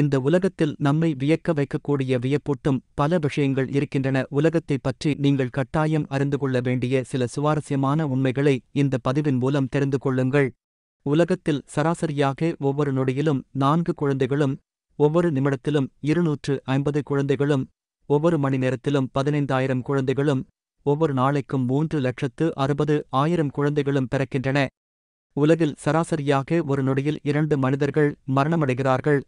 இந்த உலகத்தில் நம்மை வியக்க வைக்கக்கூடிய வியப்பூட்டும் பல விஷயங்கள் இருக்கின்றன உலகத்தை பற்றி நீங்கள் கட்டாயம் அறிந்து கொள்ள வேண்டிய சில சுவாரஸ்யமான உண்மைகளை இந்த பதிவின் மூலம் தெரிந்து கொள்ளுங்கள் உலகத்தில் சராசரியாக ஒவ்வொரு நொடியிலும் நான்கு குழந்தைகளும் ஒவ்வொரு நிமிடத்திலும் இருநூற்று ஐம்பது குழந்தைகளும் ஒவ்வொரு மணி நேரத்திலும் பதினைந்தாயிரம் குழந்தைகளும் ஒவ்வொரு நாளைக்கும் மூன்று லட்சத்து அறுபது ஆயிரம் குழந்தைகளும் பிறக்கின்றன உலகில் சராசரியாக ஒரு நொடியில் இரண்டு மனிதர்கள் மரணமடைகிறார்கள்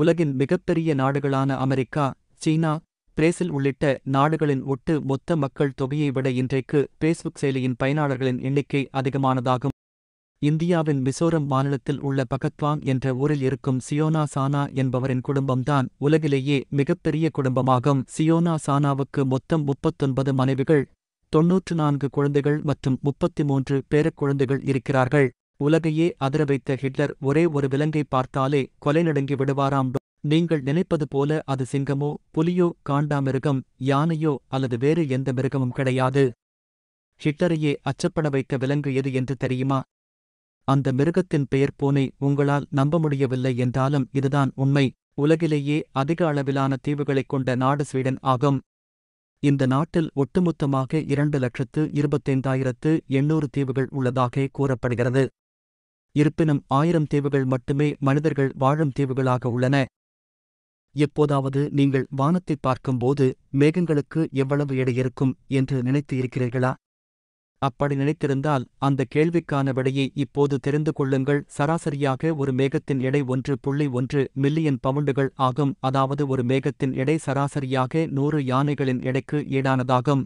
உலகின் மிகப்பெரிய நாடுகளான அமெரிக்கா சீனா பிரேசில் உள்ளிட்ட நாடுகளின் ஒட்டு மொத்த மக்கள் தொகையை விட இன்றைக்கு பேஸ்புக் செயலியின் பயனாளர்களின் எண்ணிக்கை அதிகமானதாகும் இந்தியாவின் மிசோரம் மாநிலத்தில் உள்ள பகத்வாங் என்ற ஊரில் இருக்கும் சியோனா சானா என்பவரின் குடும்பம்தான் உலகிலேயே மிகப்பெரிய குடும்பமாகும் சியோனா சானாவுக்கு மொத்தம் முப்பத்தொன்பது மனைவிகள் தொன்னூற்று நான்கு குழந்தைகள் மற்றும் முப்பத்தி மூன்று பேரக்குழந்தைகள் இருக்கிறார்கள் உலகையே அதிர வைத்த ஹிட்லர் ஒரே ஒரு விலங்கை பார்த்தாலே கொலை நடுங்கி விடுவாராம் நீங்கள் நினைப்பது போல அது சிங்கமோ புலியோ காண்டாமிருகம் யானையோ அல்லது வேறு எந்த மிருகமும் கிடையாது ஹிட்லரையே அச்சப்பட வைத்த விலங்கு எது என்று தெரியுமா அந்த மிருகத்தின் பெயர் பூனை உங்களால் நம்ப முடியவில்லை என்றாலும் இதுதான் உண்மை உலகிலேயே அதிக அளவிலான தீவுகளைக் கொண்ட நாடு ஸ்வீடன் ஆகும் இந்த நாட்டில் ஒட்டுமொத்தமாக இரண்டு லட்சத்து இருபத்தைந்தாயிரத்து எண்ணூறு தீவுகள் உள்ளதாக கூறப்படுகிறது இருப்பினும் ஆயிரம் தீவுகள் மட்டுமே மனிதர்கள் வாழும் தீவுகளாக உள்ளன எப்போதாவது நீங்கள் வானத்தை பார்க்கும்போது மேகங்களுக்கு எவ்வளவு எடை இருக்கும் என்று நினைத்து இருக்கிறீர்களா அப்படி நினைத்திருந்தால் அந்த கேள்விக்கான விடையை இப்போது தெரிந்து கொள்ளுங்கள் சராசரியாக ஒரு மேகத்தின் எடை ஒன்று புள்ளி ஒன்று மில்லியன் பவுண்டுகள் ஆகும் அதாவது ஒரு மேகத்தின் எடை சராசரியாக நூறு யானைகளின் எடைக்கு ஈடானதாகும்